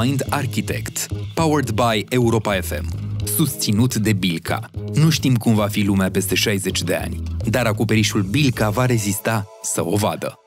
Mind Architect, powered by Europa FM, susținut de Bilca. Nu știm cum va fi lumea peste 60 de ani, dar acoperișul Bilca va rezista să o vadă.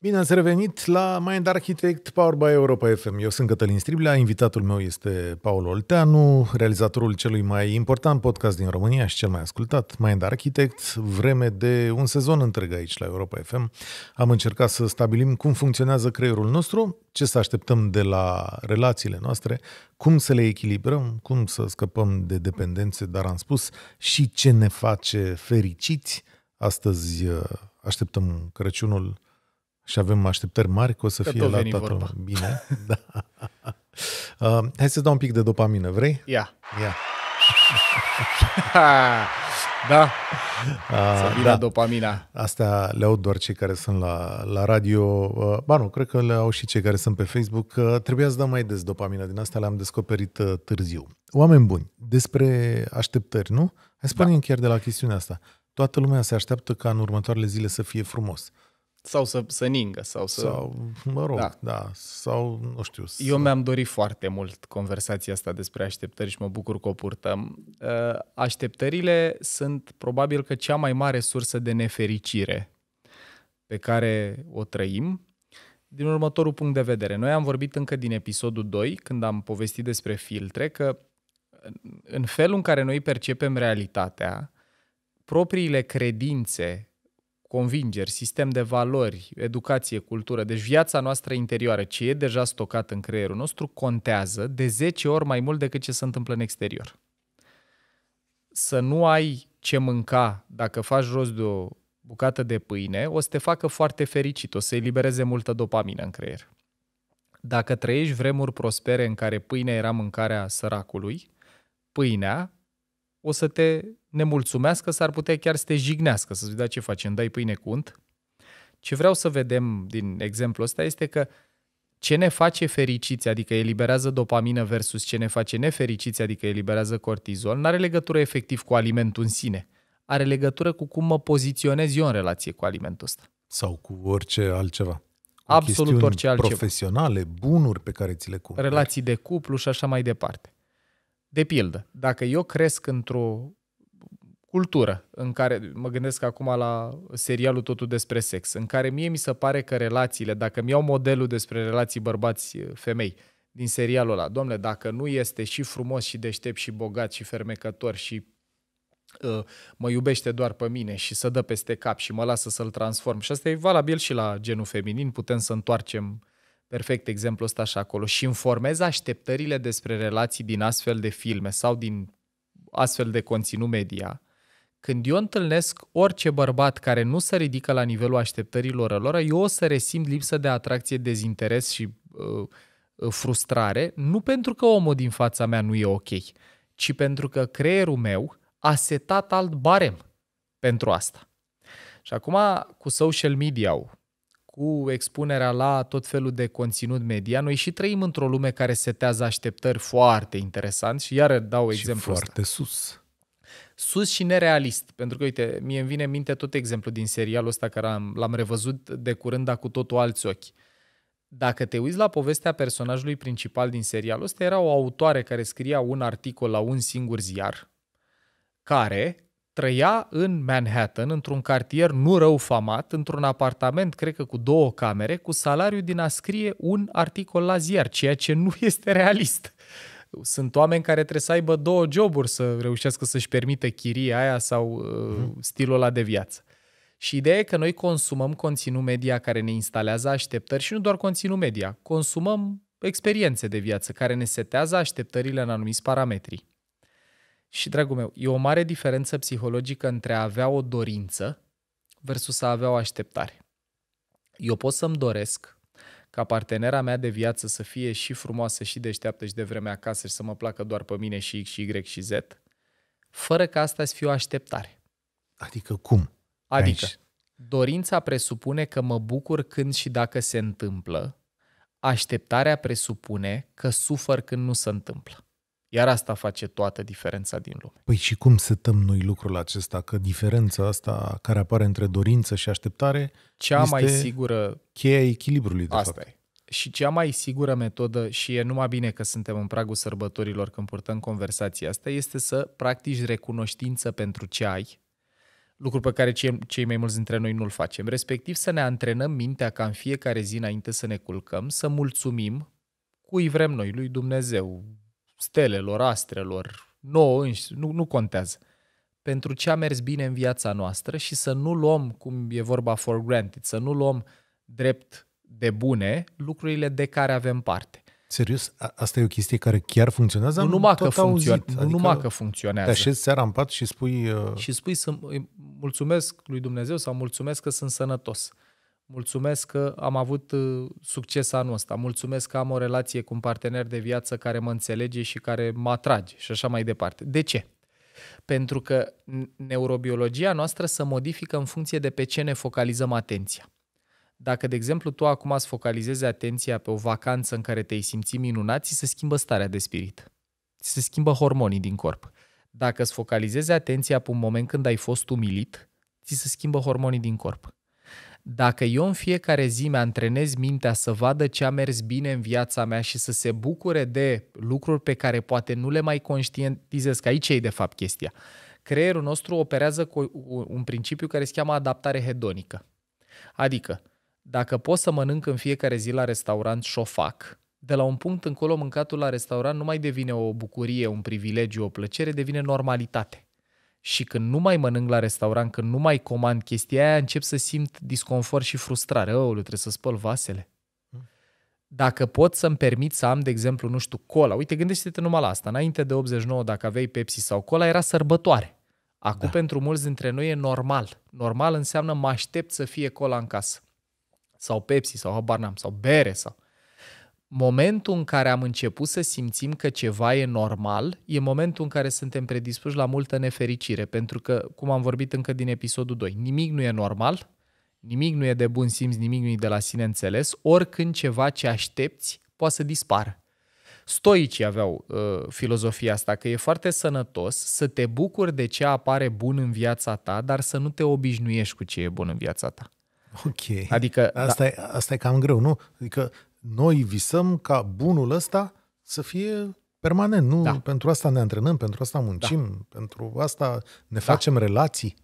Bine ați revenit la Mind Architect Power by Europa FM. Eu sunt Cătălin Striblea, invitatul meu este Paul Olteanu, realizatorul celui mai important podcast din România și cel mai ascultat, Mind Architect. Vreme de un sezon întreg aici la Europa FM am încercat să stabilim cum funcționează creierul nostru, ce să așteptăm de la relațiile noastre, cum să le echilibrăm, cum să scăpăm de dependențe, dar am spus și ce ne face fericiți. Astăzi uh, așteptăm Crăciunul și avem așteptări mari că o să că fie la toată vorba. bine. da. Uh, hai să dau un pic de dopamină, vrei? Ia. Ia. da. Uh, să vină da. dopamina. Astea le aud doar cei care sunt la, la radio. Uh, ba nu, cred că le au și cei care sunt pe Facebook. Uh, trebuia să dăm mai des dopamina. Din asta le-am descoperit uh, târziu. Oameni buni, despre așteptări, nu? Hai să da. chiar de la chestiunea asta. Toată lumea se așteaptă ca în următoarele zile să fie frumos sau să, să ningă, sau să... Sau, mă rog, da. da. Sau, nu știu... Să... Eu mi-am dorit foarte mult conversația asta despre așteptări și mă bucur că o purtăm. Uh, așteptările sunt probabil că cea mai mare sursă de nefericire pe care o trăim din următorul punct de vedere. Noi am vorbit încă din episodul 2, când am povestit despre filtre, că în felul în care noi percepem realitatea, propriile credințe convingeri, sistem de valori, educație, cultură, deci viața noastră interioară, ce e deja stocat în creierul nostru, contează de 10 ori mai mult decât ce se întâmplă în exterior. Să nu ai ce mânca dacă faci rost de o bucată de pâine, o să te facă foarte fericit, o să elibereze multă dopamină în creier. Dacă trăiești vremuri prospere în care pâinea era mâncarea săracului, pâinea o să te nemulțumească, s-ar putea chiar să te jignească, să-ți da ce îmi dai pâine cu unt. Ce vreau să vedem din exemplul ăsta este că ce ne face fericiți, adică eliberează dopamină versus ce ne face nefericiți, adică eliberează cortizol, nu are legătură efectiv cu alimentul în sine. Are legătură cu cum mă poziționez eu în relație cu alimentul ăsta. Sau cu orice altceva. Cu Absolut orice altceva. profesionale, bunuri pe care ți le cumperi. Relații de cuplu și așa mai departe. De pildă, dacă eu cresc într-o cultură în care, mă gândesc acum la serialul Totul despre sex, în care mie mi se pare că relațiile, dacă mi iau modelul despre relații bărbați-femei din serialul ăla, domnule, dacă nu este și frumos și deștept și bogat și fermecător și uh, mă iubește doar pe mine și să dă peste cap și mă lasă să-l transform. Și asta e valabil și la genul feminin, putem să întoarcem uh, perfect exemplu ăsta și acolo, și informez așteptările despre relații din astfel de filme sau din astfel de conținut media, când eu întâlnesc orice bărbat care nu se ridică la nivelul așteptărilor lor, eu o să resimt lipsă de atracție, dezinteres și uh, uh frustrare, nu pentru că omul din fața mea nu e ok, ci pentru că creierul meu a setat alt barem pentru asta. Și acum cu social media cu expunerea la tot felul de conținut media, noi și trăim într-o lume care setează așteptări foarte interesant și iară dau și exemplu foarte ăsta. sus. Sus și nerealist, pentru că, uite, mie îmi vine în minte tot exemplu din serialul ăsta care am, l-am revăzut de curând, dar cu totul alți ochi. Dacă te uiți la povestea personajului principal din serialul ăsta, era o autoare care scria un articol la un singur ziar, care trăia în Manhattan, într-un cartier nu rău famat, într-un apartament, cred că cu două camere, cu salariu din a scrie un articol la ziar, ceea ce nu este realist. Sunt oameni care trebuie să aibă două joburi să reușească să-și permită chiria aia sau uh, mhm. stilul ăla de viață. Și ideea e că noi consumăm conținut media care ne instalează așteptări și nu doar conținut media, consumăm experiențe de viață care ne setează așteptările în anumiți parametri. Și, dragul meu, e o mare diferență psihologică între a avea o dorință versus a avea o așteptare. Eu pot să-mi doresc ca partenera mea de viață să fie și frumoasă și deșteaptă și de vreme acasă și să mă placă doar pe mine și X și Y și Z, fără ca asta să fie o așteptare. Adică cum? Adică Aici. dorința presupune că mă bucur când și dacă se întâmplă, așteptarea presupune că sufăr când nu se întâmplă. Iar asta face toată diferența din lume. Păi și cum setăm noi lucrul acesta? Că diferența asta care apare între dorință și așteptare Cea este mai sigură... cheia echilibrului, de asta fapt. E. Și cea mai sigură metodă, și e numai bine că suntem în pragul sărbătorilor când purtăm conversația asta, este să practici recunoștință pentru ce ai, lucru pe care cei, mai mulți dintre noi nu-l facem, respectiv să ne antrenăm mintea ca în fiecare zi înainte să ne culcăm, să mulțumim cui vrem noi, lui Dumnezeu, stelelor, astrelor, nouă înși, nu, nu contează. Pentru ce a mers bine în viața noastră și să nu luăm, cum e vorba for granted, să nu luăm drept de bune lucrurile de care avem parte. Serios? asta e o chestie care chiar funcționează? Nu numai, că, funcțion- auzit, adică numai că funcționează. Te așezi seara în pat și spui... Uh... Și spui să mulțumesc lui Dumnezeu sau mulțumesc că sunt sănătos. Uh, mulțumesc că am avut uh, succes anul ăsta, mulțumesc că am o relație cu un partener de viață care mă înțelege și care mă atrage și așa mai departe. De ce? Pentru că neurobiologia noastră se modifică în funcție de pe ce ne focalizăm atenția. Dacă, de exemplu, tu acum îți focalizezi atenția pe o vacanță în care te-ai simți minunat, ți se schimbă starea de spirit. Ți se schimbă hormonii din corp. Dacă îți focalizezi atenția pe un moment când ai fost umilit, ți se schimbă hormonii din corp dacă eu în fiecare zi mi-antrenez mintea să vadă ce a mers bine în viața mea și să se bucure de lucruri pe care poate nu le mai conștientizez, că aici e de fapt chestia. Creierul nostru operează cu un principiu care se cheamă adaptare hedonică. Adică, dacă pot să mănânc în fiecare zi la restaurant și o fac, de la un punct încolo mâncatul la restaurant nu mai devine o bucurie, un privilegiu, o plăcere, devine normalitate și când nu mai mănânc la restaurant, când nu mai comand chestia aia, încep să simt disconfort și frustrare. Oh, trebuie să spăl vasele. Hmm. Dacă pot să-mi permit să am, de exemplu, nu știu, cola. Uite, gândește-te numai la asta. Înainte de 89, dacă aveai Pepsi sau cola, era sărbătoare. Acum, da. pentru mulți dintre noi, e normal. Normal înseamnă mă aștept să fie cola în casă. Sau Pepsi, sau habar n-am, sau bere, sau... Momentul în care am început să simțim că ceva e normal e momentul în care suntem predispuși la multă nefericire, pentru că, cum am vorbit încă din episodul 2, nimic nu e normal, nimic nu e de bun simț, nimic nu e de la sine înțeles, oricând ceva ce aștepți poate să dispară. Stoicii aveau uh, filozofia asta, că e foarte sănătos să te bucuri de ce apare bun în viața ta, dar să nu te obișnuiești cu ce e bun în viața ta. Ok. Adică, asta, da, e, asta e cam greu, nu? Adică noi visăm ca bunul ăsta să fie permanent. Nu, da. pentru asta ne antrenăm, pentru asta muncim, da. pentru asta ne da. facem relații.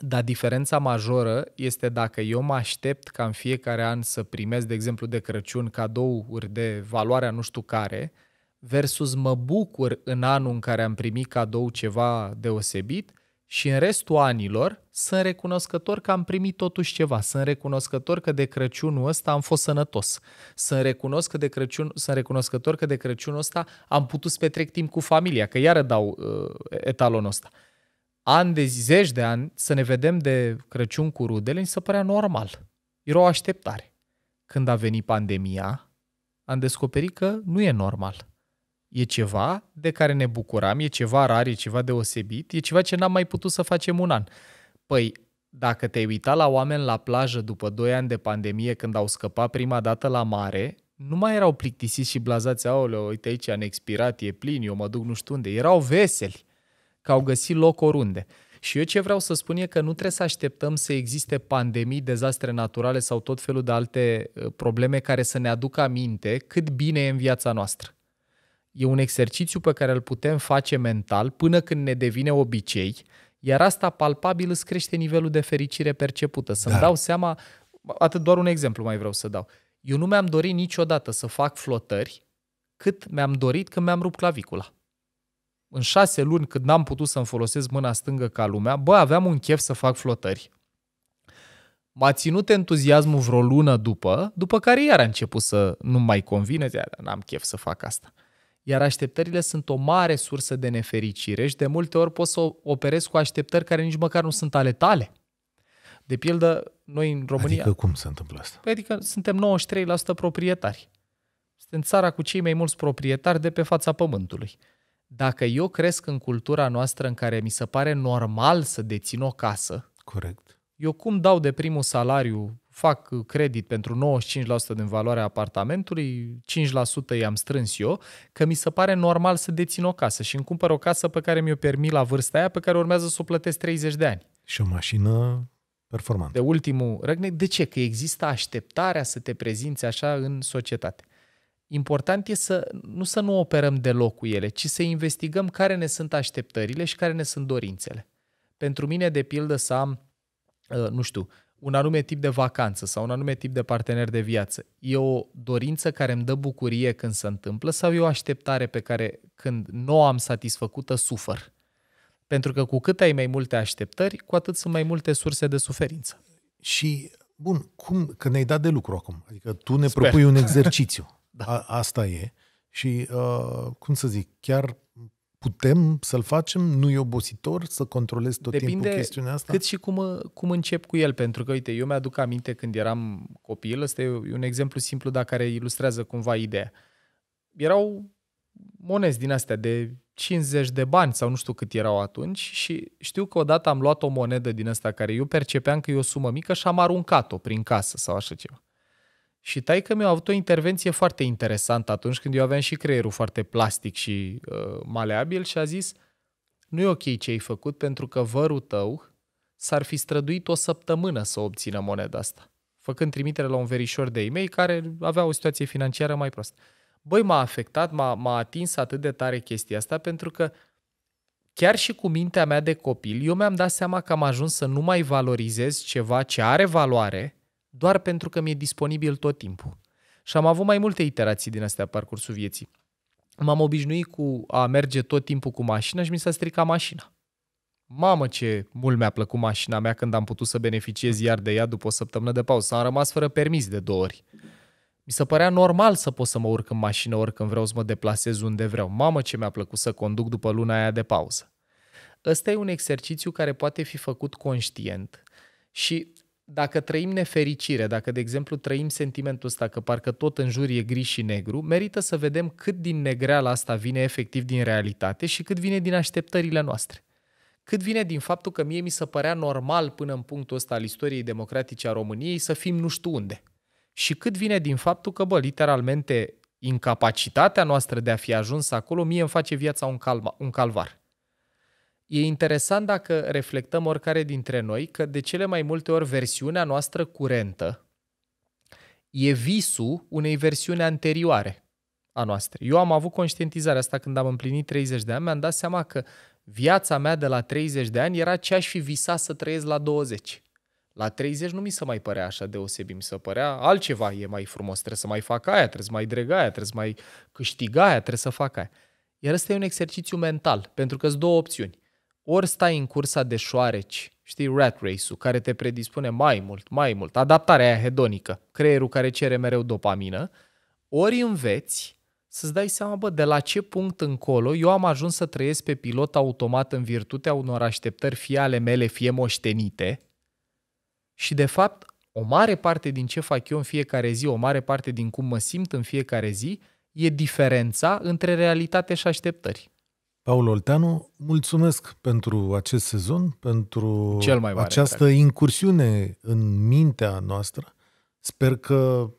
Dar diferența majoră este dacă eu mă aștept ca în fiecare an să primesc, de exemplu, de Crăciun cadouri de valoarea nu știu care, versus mă bucur în anul în care am primit cadou ceva deosebit și în restul anilor sunt recunoscător că am primit totuși ceva, sunt recunoscător că de Crăciunul ăsta am fost sănătos, sunt, recunosc că de Crăciun, sunt recunoscător că de Crăciunul ăsta am putut să petrec timp cu familia, că iară dau uh, etalonul ăsta. An de zi, zeci de ani, să ne vedem de Crăciun cu rudele, mi se părea normal. Era o așteptare. Când a venit pandemia, am descoperit că nu e normal E ceva de care ne bucuram, e ceva rar, e ceva deosebit, e ceva ce n-am mai putut să facem un an. Păi, dacă te-ai uitat la oameni la plajă după 2 ani de pandemie când au scăpat prima dată la mare, nu mai erau plictisiți și blazați, aoleo, uite aici am expirat, e plin, eu mă duc nu știu unde. Erau veseli, că au găsit loc oriunde. Și eu ce vreau să spun e că nu trebuie să așteptăm să existe pandemii, dezastre naturale sau tot felul de alte uh, probleme care să ne aducă aminte cât bine e în viața noastră. E un exercițiu pe care îl putem face mental până când ne devine obicei, iar asta palpabil îți crește nivelul de fericire percepută. Să-mi da. dau seama, atât doar un exemplu mai vreau să dau. Eu nu mi-am dorit niciodată să fac flotări cât mi-am dorit când mi-am rupt clavicula. În șase luni, când n-am putut să-mi folosesc mâna stângă ca lumea, bă, aveam un chef să fac flotări. M-a ținut entuziasmul vreo lună după, după care iar a început să nu mai convine, n-am chef să fac asta. Iar așteptările sunt o mare sursă de nefericire și de multe ori poți să operezi cu așteptări care nici măcar nu sunt ale tale. De pildă, noi în România... Adică cum se întâmplă asta? Păi adică suntem 93% proprietari. Suntem țara cu cei mai mulți proprietari de pe fața pământului. Dacă eu cresc în cultura noastră în care mi se pare normal să dețin o casă, Corect. eu cum dau de primul salariu fac credit pentru 95% din valoarea apartamentului, 5% i-am strâns eu, că mi se pare normal să dețin o casă și îmi cumpăr o casă pe care mi-o permit la vârsta aia, pe care urmează să o plătesc 30 de ani. Și o mașină performantă. De ultimul răgne, de ce? Că există așteptarea să te prezinți așa în societate. Important e să nu să nu operăm deloc cu ele, ci să investigăm care ne sunt așteptările și care ne sunt dorințele. Pentru mine, de pildă, să am, ă, nu știu, un anume tip de vacanță sau un anume tip de partener de viață. E o dorință care îmi dă bucurie când se întâmplă sau e o așteptare pe care când nu o am satisfăcută sufăr? Pentru că cu cât ai mai multe așteptări, cu atât sunt mai multe surse de suferință. Și, bun, cum, că ne-ai dat de lucru acum. Adică tu ne Sper. propui un exercițiu. da. A, asta e. Și, uh, cum să zic, chiar putem să-l facem? Nu e obositor să controlezi tot Depinde timpul chestiunea asta? cât și cum, uh, cum încep cu el, pentru că, uite, eu mi-aduc aminte când eram copil, ăsta e un exemplu simplu, dar care ilustrează cumva ideea. Erau monezi din astea de 50 de bani sau nu știu cât erau atunci și știu că odată am luat o monedă din asta care eu percepeam că e o sumă mică și am aruncat-o prin casă sau așa ceva. Și taică mi-a avut o intervenție foarte interesantă atunci când eu aveam și creierul foarte plastic și uh, maleabil și a zis nu e ok ce ai făcut pentru că vărul tău s-ar fi străduit o săptămână să obțină moneda asta, făcând trimitere la un verișor de e care avea o situație financiară mai prostă. Băi, m-a afectat, m-a, m-a atins atât de tare chestia asta pentru că chiar și cu mintea mea de copil, eu mi-am dat seama că am ajuns să nu mai valorizez ceva ce are valoare, doar pentru că mi-e disponibil tot timpul. Și am avut mai multe iterații din astea parcursul vieții. M-am obișnuit cu a merge tot timpul cu mașina și mi s-a stricat mașina. Mamă ce mult mi-a plăcut mașina mea când am putut să beneficiez iar de ea după o săptămână de pauză. Am rămas fără permis de două ori. Mi se părea normal să pot să mă urc în mașină oricând vreau să mă deplasez unde vreau. Mamă ce mi-a plăcut să conduc după luna aia de pauză. Ăsta e un exercițiu care poate fi făcut conștient și dacă trăim nefericire, dacă, de exemplu, trăim sentimentul ăsta că parcă tot în jur e gri și negru, merită să vedem cât din negreala asta vine efectiv din realitate și cât vine din așteptările noastre. Cât vine din faptul că mie mi se părea normal până în punctul ăsta al istoriei democratice a României să fim nu știu unde. Și cât vine din faptul că, bă, literalmente, incapacitatea noastră de a fi ajuns acolo, mie îmi face viața un, calma, un calvar. E interesant dacă reflectăm oricare dintre noi că de cele mai multe ori versiunea noastră curentă e visul unei versiuni anterioare a noastră. Eu am avut conștientizarea asta când am împlinit 30 de ani, mi-am dat seama că viața mea de la 30 de ani era ce aș fi visat să trăiesc la 20. La 30 nu mi se mai părea așa deosebit, mi se părea altceva e mai frumos, trebuie să mai fac aia, trebuie să mai dreg aia, trebuie să mai câștig aia, trebuie să fac aia. Iar ăsta e un exercițiu mental, pentru că sunt două opțiuni ori stai în cursa de șoareci, știi, rat race-ul, care te predispune mai mult, mai mult, adaptarea aia hedonică, creierul care cere mereu dopamină, ori înveți să-ți dai seama, bă, de la ce punct încolo eu am ajuns să trăiesc pe pilot automat în virtutea unor așteptări fie ale mele, fie moștenite și, de fapt, o mare parte din ce fac eu în fiecare zi, o mare parte din cum mă simt în fiecare zi, e diferența între realitate și așteptări. Paul Olteanu, mulțumesc pentru acest sezon, pentru Cel mai mare această drag. Exact. incursiune în mintea noastră. Sper că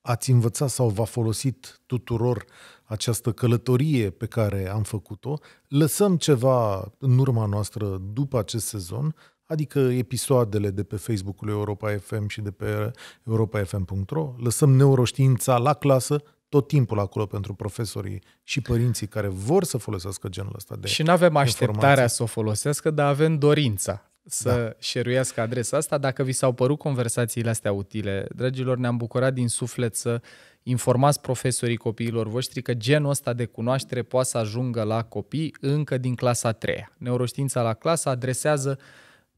ați învățat sau v-a folosit tuturor această călătorie pe care am făcut-o. Lăsăm ceva în urma noastră după acest sezon, adică episoadele de pe Facebook-ul Europa FM și de pe europafm.ro. Lăsăm neuroștiința la clasă tot timpul acolo pentru profesorii și părinții care vor să folosească genul ăsta de Și nu avem așteptarea informație. să o folosească, dar avem dorința să da. șeruiască adresa asta. Dacă vi s-au părut conversațiile astea utile, dragilor, ne-am bucurat din suflet să informați profesorii copiilor voștri că genul ăsta de cunoaștere poate să ajungă la copii încă din clasa 3 Neuroștiința la clasă adresează uh,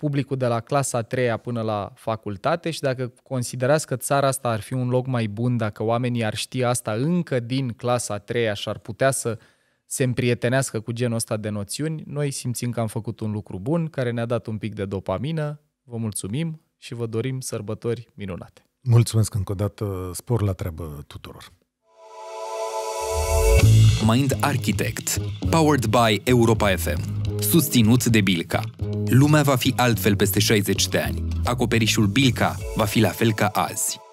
publicul de la clasa a până la facultate și dacă considerați că țara asta ar fi un loc mai bun dacă oamenii ar ști asta încă din clasa a și ar putea să se împrietenească cu genul ăsta de noțiuni, noi simțim că am făcut un lucru bun care ne-a dat un pic de dopamină, vă mulțumim și vă dorim sărbători minunate. Mulțumesc încă o dată, spor la treabă tuturor! Mind Architect, powered by Europa FM susținut de Bilca. Lumea va fi altfel peste 60 de ani. Acoperișul Bilca va fi la fel ca azi.